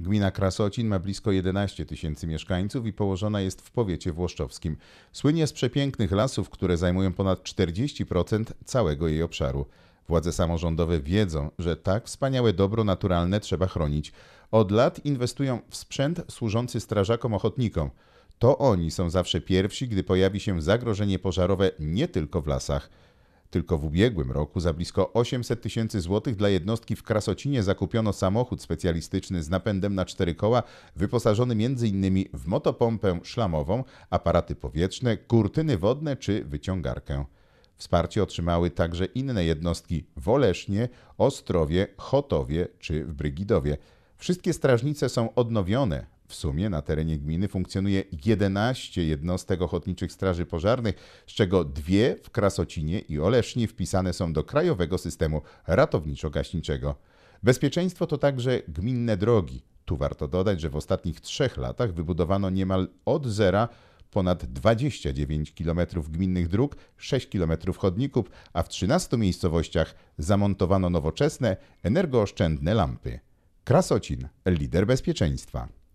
Gmina Krasocin ma blisko 11 tysięcy mieszkańców i położona jest w powiecie włoszczowskim. Słynie z przepięknych lasów, które zajmują ponad 40% całego jej obszaru. Władze samorządowe wiedzą, że tak wspaniałe dobro naturalne trzeba chronić. Od lat inwestują w sprzęt służący strażakom ochotnikom. To oni są zawsze pierwsi, gdy pojawi się zagrożenie pożarowe nie tylko w lasach. Tylko w ubiegłym roku za blisko 800 tysięcy złotych dla jednostki w Krasocinie zakupiono samochód specjalistyczny z napędem na cztery koła, wyposażony m.in. w motopompę szlamową, aparaty powietrzne, kurtyny wodne czy wyciągarkę. Wsparcie otrzymały także inne jednostki w Oleśnie, Ostrowie, Chotowie czy w Brygidowie. Wszystkie strażnice są odnowione, w sumie na terenie gminy funkcjonuje 11 jednostek ochotniczych straży pożarnych, z czego dwie w Krasocinie i Oleszni wpisane są do krajowego systemu ratowniczo-gaśniczego. Bezpieczeństwo to także gminne drogi. Tu warto dodać, że w ostatnich trzech latach wybudowano niemal od zera ponad 29 km gminnych dróg, 6 km chodników, a w 13 miejscowościach zamontowano nowoczesne, energooszczędne lampy. Krasocin, lider bezpieczeństwa.